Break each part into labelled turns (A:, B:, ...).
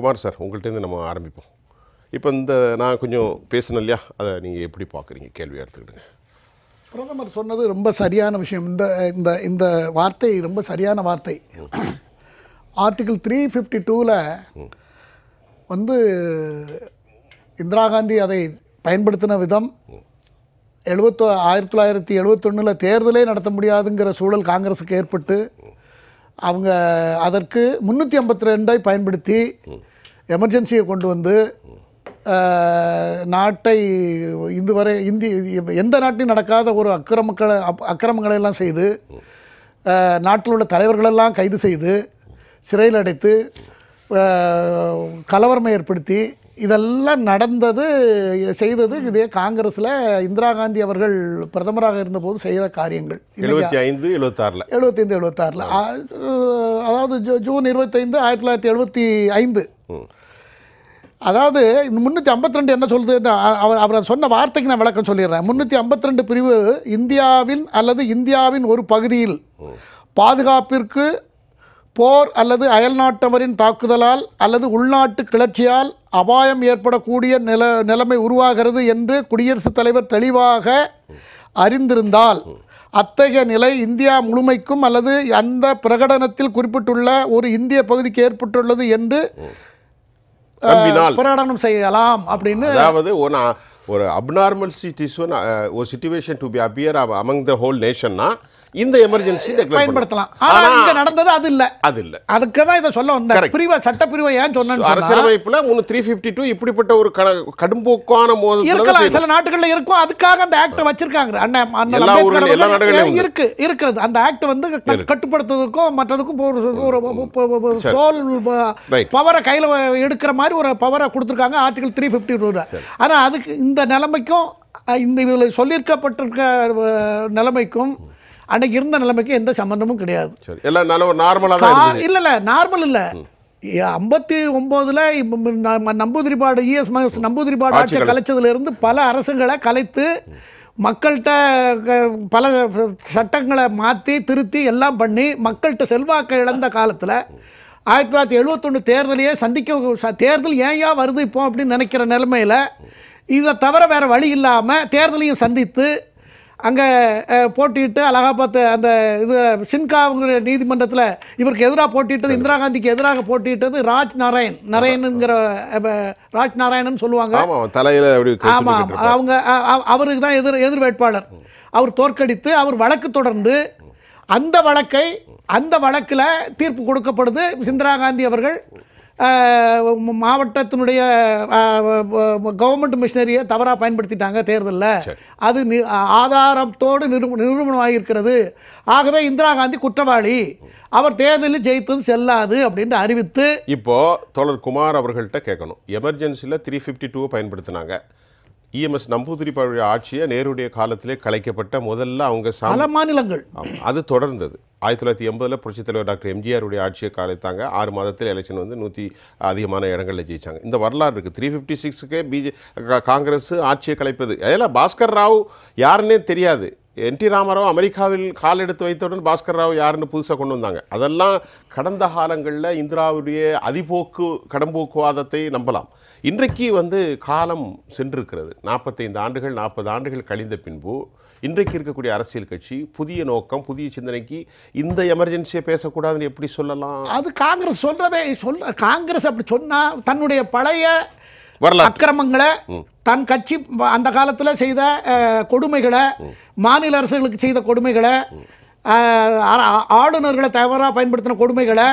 A: Kumar sir உங்கள்கிட்டேருந்து நம்ம ஆரம்பிப்போம் இப்போ இந்த நான் கொஞ்சம் பேசணும் இல்லையா அதை நீங்கள் எப்படி பார்க்குறீங்க கேள்வியாக எடுத்துக்கிடுங்க
B: பிரதமர் சொன்னது ரொம்ப சரியான விஷயம் இந்த இந்த இந்த வார்த்தை ரொம்ப சரியான வார்த்தை ஆர்டிகிள் த்ரீ ஃபிஃப்டி டூவில் வந்து இந்திரா காந்தி அதை பயன்படுத்தின விதம் எழுபத்தோ ஆயிரத்தி தொள்ளாயிரத்தி எழுபத்தொன்னில் தேர்தலே நடத்த முடியாதுங்கிற சூழல் காங்கிரஸுக்கு ஏற்பட்டு அவங்க அதற்கு முந்நூற்றி ஐம்பத்தி ரெண்டை பயன்படுத்தி எமர்ஜென்சியை கொண்டு வந்து நாட்டை இதுவரை இந்தி எந்த நாட்டிலும் நடக்காத ஒரு அக்கிரமக்களை அக்கிரமங்களை எல்லாம் செய்து நாட்டில் உள்ள தலைவர்களெல்லாம் கைது செய்து சிறையில் அடைத்து கலவரமை ஏற்படுத்தி இதெல்லாம் நடந்தது செய்தது இதே காங்கிரஸில் இந்திரா காந்தி அவர்கள் பிரதமராக இருந்தபோது செய்த காரியங்கள் எழுபத்தி
A: ஐந்து எழுபத்தாறில்
B: எழுபத்தைந்து எழுபத்தாறில் அதாவது ஜூன் இருபத்தைந்து ஆயிரத்தி தொள்ளாயிரத்தி எழுபத்தி ஐந்து அதாவது முந்நூற்றி ஐம்பத்தி ரெண்டு என்ன சொல்லுது அவர் அவர் சொன்ன வார்த்தைக்கு நான் விளக்கம் சொல்லிடுறேன் முன்னூற்றி ஐம்பத்தி ரெண்டு பிரிவு இந்தியாவின் அல்லது இந்தியாவின் ஒரு பகுதியில் பாதுகாப்பிற்கு போர் அல்லது அயல்நாட்டவரின் தாக்குதலால் அல்லது உள்நாட்டு கிளர்ச்சியால் அபாயம் ஏற்படக்கூடிய நில நிலைமை உருவாகிறது என்று குடியரசுத் தலைவர் தெளிவாக அறிந்திருந்தால் அத்தகைய நிலை இந்தியா முழுமைக்கும் அல்லது அந்த பிரகடனத்தில் குறிப்பிட்டுள்ள ஒரு இந்திய பகுதிக்கு ஏற்பட்டுள்ளது என்று போராடணும் செய்யலாம் அப்படின்னு அதாவது
A: ஒரு ஒரு அப்நார்மல் சிட்டிஸ் ஒரு situation to be appear among the whole நேஷன்னா இந்த எமர்ஜென்சி பயன்படுத்தலாம் ஆனா இங்க நடந்தது அது இல்ல அது இல்ல அதுக்கு தான் இதை சொல்ல வந்தார் பிரிவு சட்ட பிரிவை ஏன் சொன்னேன்னு அரசியலமைப்புல மூணு த்ரீ பிப்டி டூ இப்படிப்பட்ட ஒரு கடும்போக்கான மோதல் இருக்கலாம் சில
B: நாட்டுகள்ல இருக்கும் அதுக்காக அந்த ஆக்ட வச்சிருக்காங்க அண்ணன் இருக்கு இருக்கிறது அந்த ஆக்ட் வந்து கட்டுப்படுத்துறதுக்கும் மற்றதுக்கும் ஒரு ஒரு சோல் பவரை கையில் எடுக்கிற மாதிரி ஒரு பவரை கொடுத்துருக்காங்க ஆர்டிகல் த்ரீ ஃபிஃப்டி டூல ஆனால் அதுக்கு இந்த நிலைமைக்கும் இந்த இதில் சொல்லியிருக்கப்பட்டிருக்க நிலைமைக்கும் அன்னைக்கு இருந்த நிலைமைக்கு எந்த சம்மந்தமும் கிடையாது
A: இல்ல இல்ல நார்மலாக இல்லை
B: இல்லை நார்மல் இல்லை ஐம்பத்தி ஒம்போதில் நம்பூதிரிபாடு இஎஸ் e நம்பூதிரிபாடு ஆட்சியை இருந்து பல அரசுகளை கலைத்து மக்கள்கிட்ட பல சட்டங்களை மாற்றி திருத்தி எல்லாம் பண்ணி மக்கள்கிட்ட செல்வாக்கை இழந்த காலத்தில் ஆயிரத்தி தொள்ளாயிரத்தி எழுபத்தொன்று தேர்தலையே சந்திக்க தேர்தல் ஏன் ஏன் வருது இப்போ அப்படின்னு நினைக்கிற நிலைமையில் இதை தவிர வேறு வழி இல்லாமல் தேர்தலையும் சந்தித்து அங்கே போட்டியிட்டு அலகாபாத் அந்த இது சின்காவுங்கிற நீதிமன்றத்தில் இவருக்கு எதிராக போட்டியிட்டது இந்திரா காந்திக்கு எதிராக போட்டியிட்டது ராஜ் நாராயண் நாராயணுங்கிற ராஜ் நாராயணன் சொல்லுவாங்க
A: தலையில் ஆமாம்
B: அவங்க அவருக்கு தான் எதிர் எதிர் வேட்பாளர் அவர் தோற்கடித்து அவர் வழக்கு தொடர்ந்து அந்த வழக்கை அந்த வழக்கில் தீர்ப்பு கொடுக்கப்படுது இந்திரா காந்தி அவர்கள் மாவட்டத்தினுடைய கவர்மெண்ட் மிஷினரியை தவறாக பயன்படுத்திட்டாங்க தேர்தலில் அது ஆதாரத்தோடு நிரு நிரூபணமாக இருக்கிறது ஆகவே இந்திரா காந்தி குற்றவாளி அவர் தேர்தலில் ஜெயித்தது செல்லாது அப்படின்னு அறிவித்து
A: இப்போது தொடர் குமார் அவர்கள்ட்ட கேட்கணும் எமர்ஜென்சியில் த்ரீ ஃபிஃப்டி டூ பயன்படுத்தினாங்க இஎம்எஸ் e நம்பூதிரி பழைய ஆட்சியை நேருடைய காலத்திலே கலைக்கப்பட்ட முதல்ல அவங்க பல மாநிலங்கள் அது தொடர்ந்தது ஆயிரத்தி தொள்ளாயிரத்தி எண்பதில் புரட்சித் தலைவர் டாக்டர் எம்ஜிஆருடைய ஆட்சியை காலைத்தாங்க ஆறு மாதத்தில் எலெக்ஷன் வந்து நூற்றி அதிகமான இடங்களில் ஜெயித்தாங்க இந்த வரலாறு இருக்குது த்ரீ ஃபிஃப்டி சிக்ஸுக்கே பிஜே காங்கிரஸ் ஆட்சியை கலைப்பது அதெல்லாம் பாஸ்கர் ராவ் யாருன்னே தெரியாது என் டி ராமராவ் அமெரிக்காவில் கால் எடுத்து வைத்தவுடன் பாஸ்கர் ராவ் யாருன்னு புதுசாக கொண்டு வந்தாங்க அதெல்லாம் கடந்த காலங்களில் இந்திராவுடைய அதிபோக்கு கடம்போக்குவாதத்தை நம்பலாம் இன்றைக்கு வந்து காலம் சென்றிருக்கிறது நாற்பத்தைந்து ஆண்டுகள் நாற்பது ஆண்டுகள் கழிந்த பின்பு இன்றைக்கு இருக்கக்கூடிய அரசியல் கட்சி புதிய நோக்கம் புதிய சிந்தனைக்கு
B: இந்த எமர்ஜென்சியை பேசக்கூடாதுன்னு எப்படி சொல்லலாம் அது காங்கிரஸ் சொல்றவே சொல்ல காங்கிரஸ் அப்படி சொன்னா தன்னுடைய பழைய அக்கிரமங்களை தன் கட்சி அந்த காலத்தில் செய்த கொடுமைகளை மாநில அரசுகளுக்கு செய்த கொடுமைகளை ஆளுநர்களை தவறாக பயன்படுத்தின கொடுமைகளை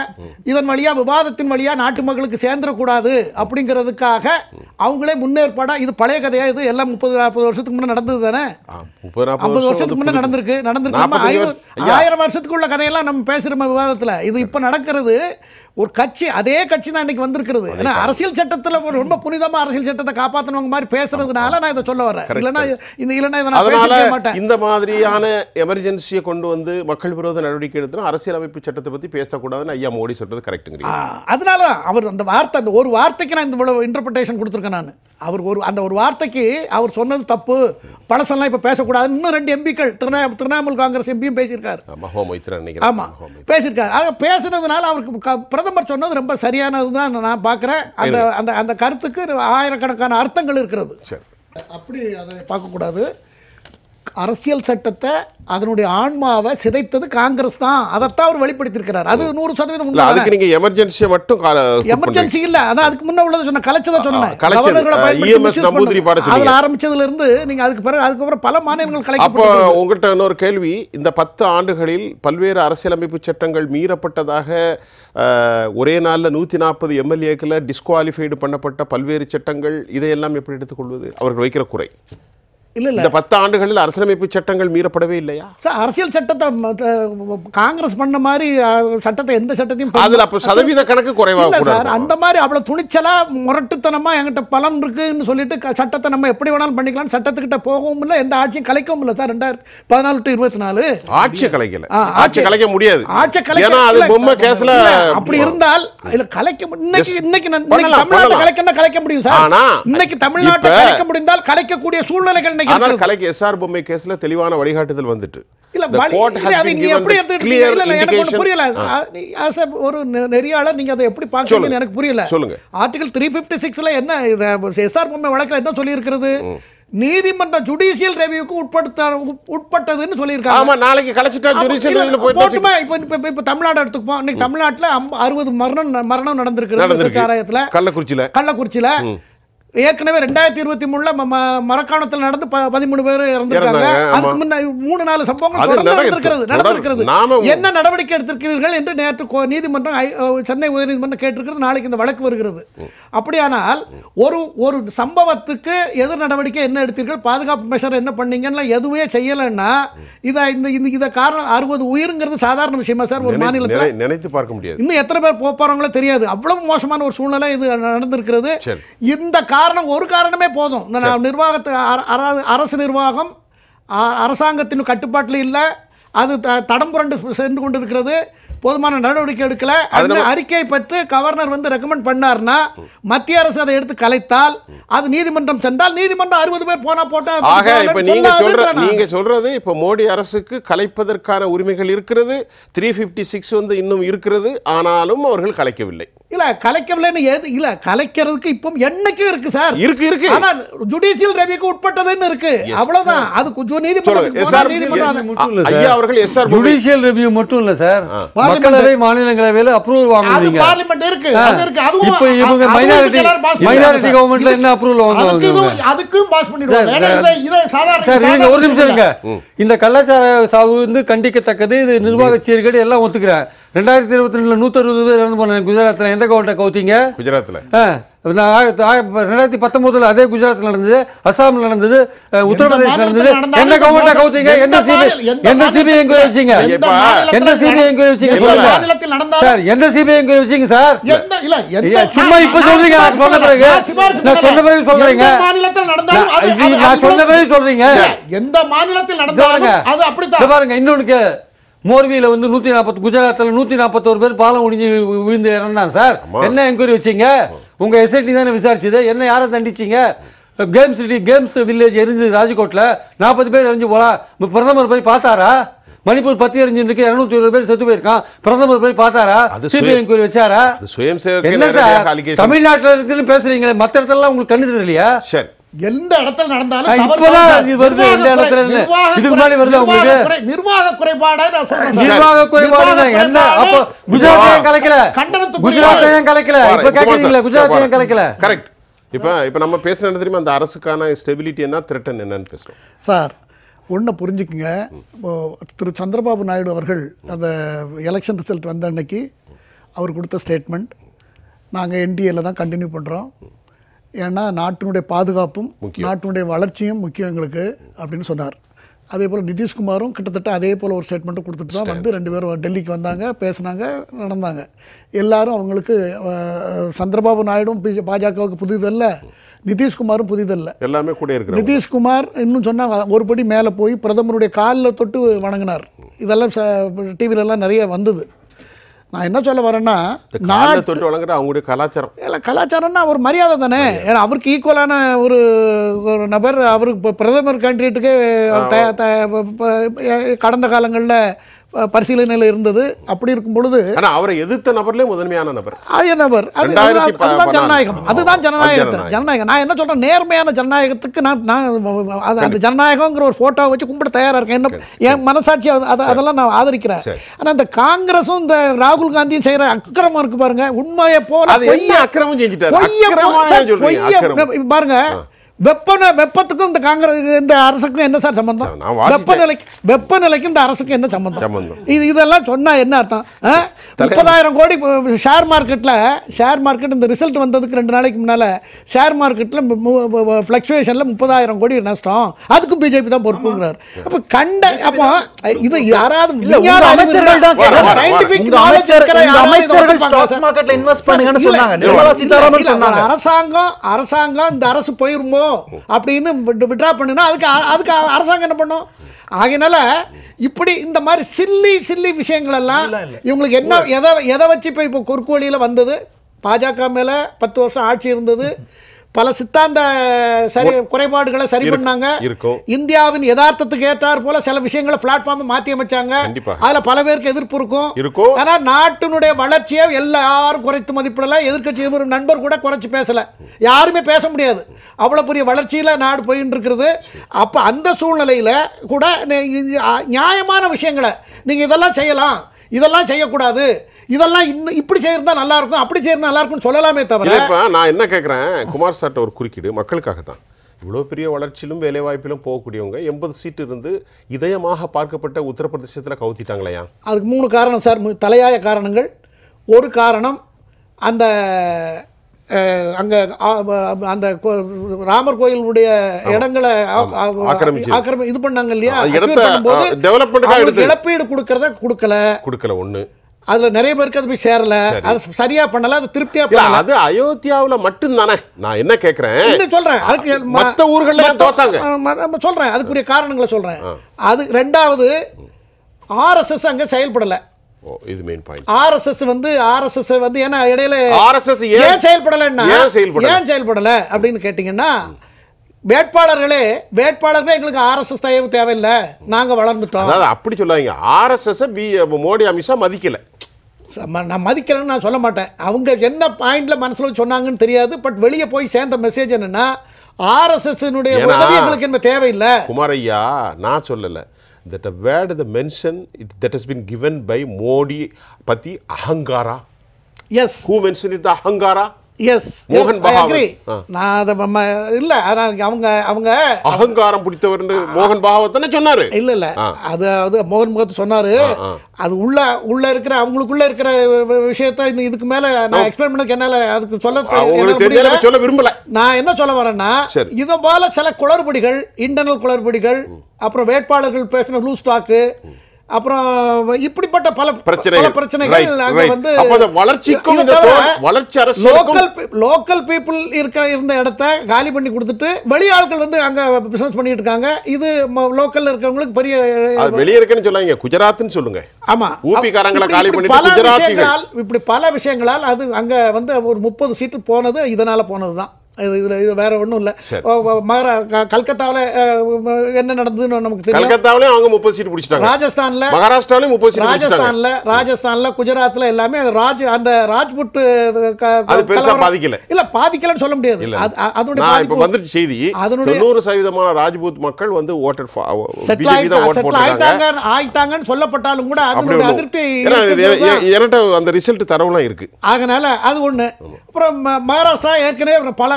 B: இதன் வழியாக விவாதத்தின் வழியாக நாட்டு மக்களுக்கு சேர்ந்துடக்கூடாது அப்படிங்கிறதுக்காக அவங்களே முன்னேற்பாடாக இது பழைய கதையாக இது எல்லாம் முப்பது நாற்பது வருஷத்துக்கு முன்னே நடந்தது தானே ஐம்பது வருஷத்துக்கு முன்னே நடந்திருக்கு நடந்திருக்கு ஆயிரம் வருஷத்துக்குள்ள கதையெல்லாம் நம்ம பேசுகிறோம் விவாதத்தில் இது இப்போ நடக்கிறது ஒரு கட்சி அதே கட்சி தான் இன்னைக்கு வந்திருக்கிறது ஏன்னா அரசியல் சட்டத்தில் ரொம்ப புனிதமாக அரசியல் சட்டத்தை காப்பாற்றினவங்க மாதிரி பேசுறதுனால நான் இதை சொல்ல வரேன் இல்லைன்னா இந்த இல்லைன்னா இதை நான் மாட்டேன்
A: இந்த மாதிரியான எமர்ஜென்சியை கொண்டு வந்து மக்கள் விரோத நடவடிக்கை அரசியல் அரசியலமைப்பு சட்டத்தை பற்றி பேசக்கூடாதுன்னு ஐயா மோடி சொல்றது கரெக்டுங்க
B: அதனால அவர் அந்த வார்த்தை அந்த ஒரு வார்த்தைக்கு நான் இந்த இவ்வளவு இன்டர்பிரிட்டேஷன் கொடுத்துருக்கேன் நான் அவர் ஒரு அந்த ஒரு வார்த்தைக்கு அவர் சொன்னது தப்பு பழசெல்லாம் இப்போ பேசக்கூடாது இன்னும் ரெண்டு எம்பிக்கள் திரிணா திரிணாமுல் காங்கிரஸ் எம்பியும் பேசியிருக்காரு ஆமாம் பேசியிருக்காரு ஆக பேசுனதுனால அவருக்கு பிரதமர் சொன்னது ரொம்ப சரியானது தான் நான் பார்க்குறேன் அந்த அந்த அந்த கருத்துக்கு ஆயிரக்கணக்கான அர்த்தங்கள் இருக்கிறது அப்படி அதை பார்க்கக்கூடாது அரசியல் சட்டத்தை அதனுடைய ஆன்மாவை சிதைத்தது காங்கிரஸ் தான் அதைத்தான் அவர் வெளிப்படுத்தியிருக்கிறார் அது நூறு சதவீதம் அதுக்கு
A: நீங்க எமர்ஜென்சி மட்டும் எமர்ஜென்சி
B: இல்ல அதான் அதுக்கு முன்ன உள்ளதை சொன்ன கலைச்சதை சொன்னேன் அதில் ஆரம்பிச்சதுல இருந்து நீங்க அதுக்கு பிறகு அதுக்கப்புறம் பல மாநிலங்கள் கலைக்க
A: உங்கள்கிட்ட இன்னொரு கேள்வி இந்த பத்து ஆண்டுகளில் பல்வேறு அரசியலமைப்பு சட்டங்கள் மீறப்பட்டதாக ஒரே நாளில் நூற்றி நாற்பது எம்எல்ஏக்களை டிஸ்குவாலிஃபைடு பண்ணப்பட்ட பல்வேறு சட்டங்கள் இதையெல்லாம் எப்படி எடுத்துக்கொள்வது அவர்கள் வைக்கிற குறை இல்லை இல்லை பத்து ஆண்டுகளில் அரசியலமைப்பு சட்டங்கள் மீறப்படவே இல்லையா
B: சார் அரசியல் சட்டத்தை காங்கிரஸ் பண்ண மாதிரி சட்டத்தை எந்த சட்டத்தையும் அதில் அப்போ சதவீத கணக்கு குறைவாக சார் அந்த மாதிரி அவ்வளோ துணிச்சலாக முரட்டுத்தனமாக என்கிட்ட பலம் இருக்குன்னு சொல்லிட்டு சட்டத்தை நம்ம எப்படி வேணாலும் பண்ணிக்கலாம் சட்டத்துக்கிட்ட போகவும் இல்லை எந்த ஆட்சியும் கலைக்கவும் இல்லை சார் ரெண்டாயிரத்தி பதினாலு டு இருபத்தி நாலு ஆட்சி கலைக்கல ஆட்சி கலைக்க முடியாது ஆட்சி கலைக்கல அது பொம்மை கேஸ்ல அப்படி இருந்தால் இதில் கலைக்க இன்னைக்கு இன்னைக்கு தமிழ்நாட்டை கலைக்கன்னா கலைக்க முடியும் சார் இன்னைக்கு தமிழ்நாட்டை கலைக்க முடிந்தால் கலைக்கக்கூடிய சூழ்நிலைகள் ஆனால்
A: கலைக்கு எஸ்ஆர் பொம்மை கேஸ்ல தெளிவான வழிகாட்டுதல் வந்துட்டு
B: ஒரு நெறியாளர் நீங்க எப்படி எனக்கு புரியல சொல்லுங்க த்ரீ சிக்ஸ்ல என்ன எஸ்ஆர் பொம்மை என்ன நீதிமன்ற ரெவியூக்கு உட்படுத்த உட்பட்டதுன்னு ஆமா நாளைக்கு இப்போ தமிழ்நாடு இன்னைக்கு அறுபது மரணம் மரணம் நடந்திருக்கு சாராயத்தில் கள்ளக்குறிச்சியில் ஏற்கனவே ரெண்டாயிரத்தி இருபத்தி மூணுல மரக்காணத்தில் நடந்து பதிமூணு பேர் இறந்திருக்காங்க மூணு நாலு சம்பவங்கள் நடந்திருக்கிறது நடந்திருக்கிறது என்ன நடவடிக்கை எடுத்திருக்கிறீர்கள் என்று நேற்று நீதிமன்றம் சென்னை உயர்நீதிமன்றம் கேட்டிருக்கிறது நாளைக்கு இந்த வழக்கு வருகிறது அப்படியானால் ஒரு ஒரு சம்பவத்துக்கு எதிர் நடவடிக்கை என்ன எடுத்தீர்கள் பாதுகாப்பு மெஷர் என்ன பண்ணீங்கன்னா எதுவுமே செய்யலைன்னா இதை இந்த இந்த இதை காரணம் அறுபது உயிருங்கிறது சாதாரண விஷயமா சார் ஒரு மாநிலத்தில்
A: நினைத்து பார்க்க முடியாது
B: இன்னும் எத்தனை பேர் போப்பாரங்களோ தெரியாது அவ்வளவு மோசமான ஒரு சூழ்நிலை இது நடந்திருக்கிறது இந்த கால காரணம் ஒரு காரணமே போதும் இந்த நிர்வாகத்து அரசு நிர்வாகம் அரசாங்கத்தின் கட்டுப்பாட்டில் இல்லை அது தடம் புரண்டு சென்று கொண்டிருக்கிறது போதுமான நடவடிக்கை எடுக்கல அந்த அறிக்கை பெற்று கவர்னர் வந்து ரெக்கமெண்ட் பண்ணார்னா மத்திய அரசு அதை எடுத்து கலைத்தால் அது நீதிமன்றம் சென்றால் நீதிமன்றம் அறுபது பேர் போனா போட்டா இப்ப நீங்க சொல்ற நீங்க
A: சொல்றது இப்ப மோடி அரசுக்கு கலைப்பதற்கான உரிமைகள் இருக்கிறது த்ரீ பிப்டி சிக்ஸ் வந்து இன்னும் இருக்கிறது ஆனாலும் அவர்கள் கலைக்கவில்லை
B: இல்லை கலைக்கவில்லைன்னு எது இல்லை கலைக்கிறதுக்கு இப்போ என்னைக்கும் இருக்கு சார் இருக்கு இருக்கு ஆனால் ஜுடிஷியல் ரெவியூக்கு உட்பட்டதுன்னு இருக்கு அவ்வளவுதான் அது கொஞ்சம் நீதிமன்றம் நீதிமன்றம் ஐயா அவர்கள் எஸ் ஜுடிஷியல்
C: ரெவியூ மட்டும் இல்ல சார் மக்களவை மாநிலங்களவையில அப்ரூவல் வாங்குவீங்க பார்லிமெண்ட்
B: இருக்கு அது இருக்கு அதுவும் இப்போ மைனாரிட்டி கவர்மெண்ட்ல என்ன
C: அப்ரூவல் வாங்குவாங்க
B: அதுக்கும் பாஸ் பண்ணிடுவாங்க சாதாரண ஒரு நிமிஷம் இருங்க
C: இந்த கலாச்சார சாவு வந்து கண்டிக்கத்தக்கது இது நிர்வாக சீர்கேடு எல்லாம் ஒத்துக்கிறேன் ரெண்டாயிரத்தி இருபத்தி ரெண்டில் அறுபது பேர் இறந்து போனேன் குஜராத்தில் எந்த கவர்ட்ட கவுத்திங்க குஜராத்தில் ரெண்டாயிரத்தி பத்தொன்பதுல அதே குஜராத் நடந்தது அசாம் நடந்தது உத்தரப்பிரதேஷ் நடந்தது எந்த கவர்மெண்ட்டை கவுத்திங்க எந்த சிபிஐ எந்த சிபிஐ எங்க வச்சிங்க எந்த சிபிஐ எங்க வச்சிங்க சார் எந்த சிபிஐ எங்க வச்சிங்க சார்
B: சும்மா இப்ப சொல்றீங்க நான் சொன்ன பிறகு நான் சொன்ன பிறகு சொல்றீங்க நான் சொன்ன பிறகு சொல்றீங்க எந்த மாநிலத்தில் நடந்தாலும் அது
C: பாருங்க இன்னொன்னு மோர்வியில் வந்து நூத்தி நாற்பது குஜராத்தில் நூத்தி நாற்பத்தோரு பேர் பாலம் ஒடிஞ்சு விழுந்து இறந்தான் சார் என்ன என்கொயரி வச்சிங்க உங்க எஸ்ஐடி தானே விசாரிச்சது என்ன யாரை தண்டிச்சிங்க கேம் சிட்டி கேம்ஸ் வில்லேஜ் எரிஞ்சு ராஜ்கோட்டில் நாற்பது பேர் எரிஞ்சு போகலாம் பிரதமர் போய் பார்த்தாரா மணிப்பூர் பத்தி எரிஞ்சிருக்கு இருநூத்தி இருபது பேர் செத்து போயிருக்கான் பிரதமர் போய் பார்த்தாரா சிபிஐ என்கொயரி வச்சாரா
A: என்ன சார் தமிழ்நாட்டில்
C: இருக்குன்னு பேசுறீங்களே மற்ற இடத்துல உங்களுக்கு கண்டு தெரியலையா சரி எந்த
B: இடத்துல நடந்தாலும் நிர்வாக நான் சொல்றேன் நிர்வாக குறைபாடு என்ன கலக்கல கண்டனத்துக்கு கலக்கல இப்ப கேக்குறீங்களா கலக்கல
A: கரெக்ட் இப்போ நம்ம பேசுறது தெரியுமா அந்த அரசுக்கான ஸ்டெபிலிட்டி என்ன த்ரெட்டன் என்னன்னு பேசுறோம்
B: சார் ஒன்றை புரிஞ்சுக்குங்க திரு சந்திரபாபு நாயுடு அவர்கள் அந்த எலெக்ஷன் ரிசல்ட் வந்த அன்னைக்கு அவர் கொடுத்த ஸ்டேட்மெண்ட் நாங்கள் என்டிஏல தான் கண்டினியூ பண்ணுறோம் ஏன்னா நாட்டினுடைய பாதுகாப்பும் நாட்டினுடைய வளர்ச்சியும் முக்கியம் எங்களுக்கு அப்படின்னு சொன்னார் அதே போல் நிதிஷ்குமாரும் கிட்டத்தட்ட அதே போல் ஒரு ஸ்டேட்மெண்ட்டு கொடுத்துட்டு தான் வந்து ரெண்டு பேரும் டெல்லிக்கு வந்தாங்க பேசினாங்க நடந்தாங்க எல்லாரும் அவங்களுக்கு சந்திரபாபு நாயுடும் பாஜகவுக்கு புதிதல்ல நிதிஷ்குமாரும் புதிதல்ல
A: எல்லாமே கூட இருக்கு
B: நிதிஷ்குமார் இன்னும் சொன்னால் ஒருபடி மேலே போய் பிரதமருடைய காலில் தொட்டு வணங்கினார் இதெல்லாம் டிவிலெல்லாம் நிறைய வந்தது நான் என்ன சொல்ல வரேன்னா நான்
A: தொட்டு வழங்குற அவங்களுடைய கலாச்சாரம்
B: இல்லை கலாச்சாரம்னா ஒரு மரியாதை தானே ஏன்னா அவருக்கு ஈக்குவலான ஒரு ஒரு நபர் அவருக்கு இப்போ பிரதமர் கேண்டிடேட்டுக்கே கடந்த காலங்களில் பரிசீலனையில் இருந்தது அப்படி இருக்கும் பொழுது
A: அவரை எதிர்த்த நபர்லேயே முதன்மையான நபர்
B: அது நபர் அதுதான் ஜனநாயகம் அதுதான் ஜனநாயகத்தை ஜனநாயகம் நான் என்ன சொல்கிறேன் நேர்மையான ஜனநாயகத்துக்கு நான் நான் அந்த ஜனநாயகங்கிற ஒரு ஃபோட்டோவை வச்சு கும்பிட தயாராக இருக்கேன் என்ன என் மனசாட்சி அதை அதெல்லாம் நான் ஆதரிக்கிறேன் ஆனால் இந்த காங்கிரஸும் இந்த ராகுல் காந்தியும் செய்கிற அக்கிரமம் இருக்கு பாருங்க உண்மையை போல பொய்ய அக்கிரமம் செஞ்சுட்டாரு பாருங்க வெப்ப வெப்பத்துக்கும் இந்த காங்கிரஸ் இந்த அரசுக்கும் என்ன சார் சம்பந்தம் வெப்பநிலைக்கு வெப்பநிலைக்கும் இந்த அரசுக்கும் என்ன சம்பந்தம் இது இதெல்லாம் சொன்னால் என்ன அர்த்தம் முப்பதாயிரம் கோடி ஷேர் மார்க்கெட்டில் ஷேர் மார்க்கெட் இந்த ரிசல்ட் வந்ததுக்கு ரெண்டு நாளைக்கு முன்னால் ஷேர் மார்க்கெட்டில் ஃப்ளக்சுவேஷனில் முப்பதாயிரம் கோடி நஷ்டம் அதுக்கும் பிஜேபி தான் பொறுப்புங்கிறார் அப்போ கண்ட அப்போ இது யாராவது அரசாங்கம் அரசாங்கம் இந்த அரசு போயிருமோ வேணும் அப்படின்னு விட்ரா பண்ணுனா அதுக்கு அதுக்கு அரசாங்கம் என்ன பண்ணும் ஆகினால இப்படி இந்த மாதிரி சில்லி சில்லி விஷயங்கள் எல்லாம் இவங்களுக்கு என்ன எதை எதை வச்சு இப்போ இப்போ குறுக்கு வழியில் வந்தது பாஜக மேலே பத்து வருஷம் ஆட்சி இருந்தது பல சித்தாந்த சரி குறைபாடுகளை சரி பண்ணாங்க இந்தியாவின் யதார்த்தத்துக்கு ஏற்றார் போல சில விஷயங்களை பிளாட்ஃபார்ம் மாத்தி அமைச்சாங்க அதுல பல பேருக்கு எதிர்ப்பு இருக்கும் இருக்கும் ஆனா நாட்டினுடைய வளர்ச்சியை எல்லாரும் குறைத்து மதிப்பிடல எதிர்கட்சி நண்பர் கூட குறைச்சி பேசல யாருமே பேச முடியாது அவ்வளவு பெரிய வளர்ச்சியில நாடு போயின்னு இருக்கிறது அப்ப அந்த சூழ்நிலையில கூட நியாயமான விஷயங்களை நீங்க இதெல்லாம் செய்யலாம் இதெல்லாம் செய்யக்கூடாது இதெல்லாம் இன்னும் இப்படி செய்யறதா நல்லா இருக்கும் அப்படி செய்யறது நல்லா இருக்கும்னு சொல்லலாமே தவிர
A: நான் என்ன கேட்குறேன் குமார் சார்ட்ட ஒரு குறுக்கீடு மக்களுக்காக தான் இவ்வளோ பெரிய வளர்ச்சியிலும் வேலைவாய்ப்பிலும் போகக்கூடியவங்க எண்பது சீட்டு இருந்து இதயமாக பார்க்கப்பட்ட உத்தரப்பிரதேசத்தில் கவுத்திட்டாங்களையா
B: அதுக்கு மூணு காரணம் சார் தலையாய காரணங்கள் ஒரு காரணம் அந்த அங்கே அந்த ராமர் கோயிலுடைய இடங்களை ஆக்கிரமி இது பண்ணாங்க இல்லையா இழப்பீடு கொடுக்கறத கொடுக்கல கொடுக்கல ஒன்று அதுல நிறைய பேருக்கு அது போய் சேரல அது சரியா பண்ணல அது திருப்தியா பண்ணல அது அயோத்தியாவுல மட்டும் தானே
A: நான் என்ன கேக்குறேன் என்ன சொல்றேன் அதுக்கு மத்த ஊர்கள்ல தோத்தாங்க
B: சொல்றேன் அதுக்குரிய காரணங்களை சொல்றேன் அது ரெண்டாவது ஆர்எஸ்எஸ் அங்க செயல்படல இது மெயின் பாயிண்ட் ஆர்எஸ்எஸ் வந்து ஆர்எஸ்எஸ் வந்து ஏன்னா இடையில ஆர்எஸ்எஸ் ஏன் செயல்படலன்னா ஏன் செயல்படல ஏன் செயல்படல அப்படின்னு கேட்டிங்கன்னா வேட்பாளர்களே வேட்பாளர்களே எங்களுக்கு ஆர்எஸ்எஸ் தயவு தேவையில்லை நாங்கள் வளர்ந்துட்டோம் அப்படி சொல்லாதீங்க ஆர்எஸ்எஸ் மோடி அமித்ஷா மதிக்கலை நான் மதிக்கலன்னு நான் சொல்ல மாட்டேன் அவங்க என்ன பாயிண்டில் மனசில் சொன்னாங்கன்னு தெரியாது பட் வெளியே போய் சேர்ந்த மெசேஜ் என்னென்னா ஆர்எஸ்எஸ்னுடைய உதவிகளுக்கு என்ன தேவையில்லை
A: குமாரையா நான் சொல்லலை that a word the mention it that has been given by Modi பற்றி அகங்காரா எஸ் ஹூ மென்ஷன் இட் அகங்காரா எஸ் மோகன் அக்ரி
B: நான் அதை இல்ல அவங்க அவங்க அகங்காரம் பிடித்தவர் மோகன் பாகவத்னு சொன்னாரு இல்ல இல்ல அதாவது மோகன் முகத்து சொன்னாரு அது உள்ள உள்ள இருக்கிற அவங்களுக்குள்ள இருக்கிற விஷயத்த இதுக்கு மேல நான் எக்ஸ்பிளைன் பண்ணதுக்கு என்னால அதுக்கு சொல்ல சொல்ல விரும்பல நான் என்ன சொல்ல வரேன்னா இதை போல சில குளறுபடிகள் இன்டர்னல் குளறுபடிகள் அப்புறம் வேட்பாளர்கள் பேசின லூஸ் டாக்கு அப்புறம் இப்படிப்பட்ட பல பல பிரச்சனைகள் அங்க வந்து வளர்ச்சிக்கும் வளர்ச்சி லோக்கல் லோக்கல் பீப்புள் இருக்க இருந்த இடத்த காலி பண்ணி கொடுத்துட்டு வெளி ஆட்கள் வந்து அங்க பிசினஸ் பண்ணிட்டு இருக்காங்க இது லோக்கல்ல இருக்கவங்களுக்கு பெரிய
A: வெளியே இருக்குன்னு சொல்லாங்க குஜராத்னு சொல்லுங்க
B: ஆமா ஊபிக்காரங்களை காலி பண்ணி பல விஷயங்களால் இப்படி பல விஷயங்களால் அது அங்க வந்து ஒரு முப்பது சீட்டு போனது இதனால போனதுதான் இதில் இது வேற ஒன்றும் இல்லை மகாரா கல்கத்தாவில் என்ன நடந்ததுன்னு நமக்கு தெரியும் கல்கத்தாவிலே
A: அவங்க முப்பது சீட் பிடிச்சிட்டாங்க ராஜஸ்தானில் மகாராஷ்டிராவிலும் முப்பது சீட் ராஜஸ்தானில்
B: ராஜஸ்தானில் குஜராத்தில் எல்லாமே ராஜ் அந்த ராஜ்புட் பாதிக்கல இல்லை பாதிக்கலன்னு சொல்ல முடியாது அதனுடைய இப்போ
A: வந்துட்டு செய்தி அதனுடைய நூறு சதவீதமான ராஜ்புத் மக்கள் வந்து ஓட்டர் செட்டில் ஆயிட்டாங்க
B: ஆயிட்டாங்கன்னு சொல்லப்பட்டாலும் கூட அதனுடைய அதிருப்தி என்கிட்ட அந்த
A: ரிசல்ட் தரவுலாம் இருக்கு
B: அதனால அது ஒன்று அப்புறம் மகாராஷ்டிரா ஏற்கனவே பல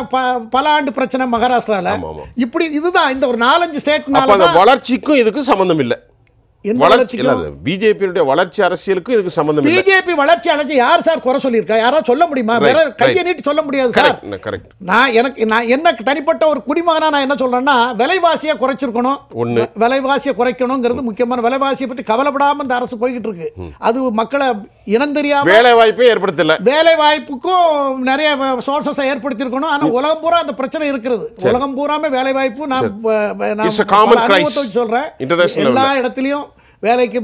B: பல ஆண்டு பிரச்சனை மகாராஷ்டிராவில் இப்படி இதுதான் இந்த ஒரு நாலஞ்சு ஸ்டேட்
A: வளர்ச்சிக்கும் இதுக்கும் சம்மந்தம் இல்லை பிஜேபியுடைய வளர்ச்சி
B: பிஜேபி வளர்ச்சி யார் சார் குறை சொல்ல முடியுமா கையை சொல்ல முடியாது கரெக்ட் நான் எனக்கு நான் என்ன தனிப்பட்ட ஒரு நான் என்ன விலைவாசியை குறைச்சிருக்கணும் ஒன்று விலைவாசியை குறைக்கணுங்கிறது முக்கியமான விலைவாசியை பற்றி அரசு அது மக்களை நிறைய சோர்சஸை ஏற்படுத்தியிருக்கணும் ஆனால் உலகம் பூரா அந்த பிரச்சனை இருக்கிறது உலகம் பூராமே வேலை வாய்ப்பு எல்லா இடத்துலையும் வேலைக்கு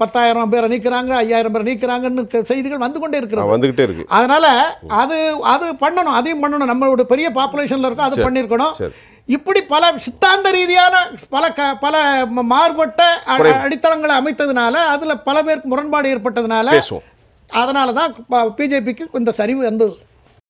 B: பத்தாயிரம் பேரை நீக்கிறாங்க ஐயாயிரம் பேரை நீக்கிறாங்கன்னு செய்திகள் வந்து கொண்டே இருக்கிறது வந்துகிட்டே இருக்கு அதனால அது அது பண்ணணும் அதையும் பண்ணணும் நம்மளோட பெரிய பாப்புலேஷன்ல இருக்கும் அது பண்ணியிருக்கணும் இப்படி பல சித்தாந்த ரீதியான பல க பல மாறுபட்ட அடித்தளங்களை அமைத்ததுனால அதில் பல பேருக்கு முரண்பாடு ஏற்பட்டதுனால அதனால தான் பிஜேபிக்கு இந்த சரிவு வந்தது